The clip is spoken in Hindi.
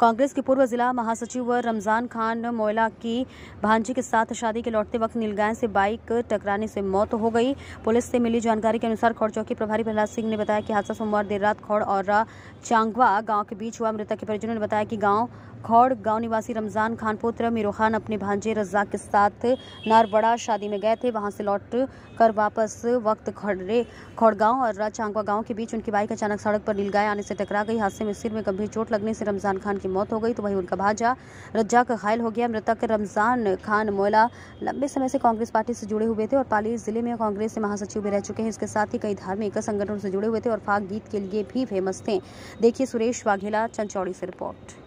कांग्रेस के पूर्व जिला महासचिव रमजान खान मोयला की भांजी के साथ शादी के लौटते वक्त नीलगाय से बाइक टकराने से मौत हो गई पुलिस से मिली जानकारी के अनुसार खौड़ चौकी प्रभारी प्रहलाद सिंह ने बताया कि हादसा सोमवार देर रात खौड़ और चांगवा गांव के बीच हुआ मृतक के परिजनों ने बताया कि गांव खौड़ गांव निवासी रमजान खान पुत्र मीरू खान अपने भांजे रज्जाक के साथ नारबड़ा शादी में गए थे वहां से लौट कर वापस वक्त खड़े खौड़ गांव और चांगवा गांव के बीच उनकी बाइक अचानक सड़क पर नीलगाय आने से टकरा गई हादसे में सिर में गंभीर चोट लगने से रमजान खान की की मौत हो गई तो वहीं उनका भाजा रज्जाक घायल हो गया मृतक रमजान खान मोयला लंबे समय से कांग्रेस पार्टी से जुड़े हुए थे और पाली जिले में कांग्रेस से महासचिव भी रह चुके हैं इसके साथ ही कई धार्मिक संगठनों से जुड़े हुए थे और फाग गीत के लिए भी फेमस थे देखिए सुरेश वाघेला चंचौड़ी से रिपोर्ट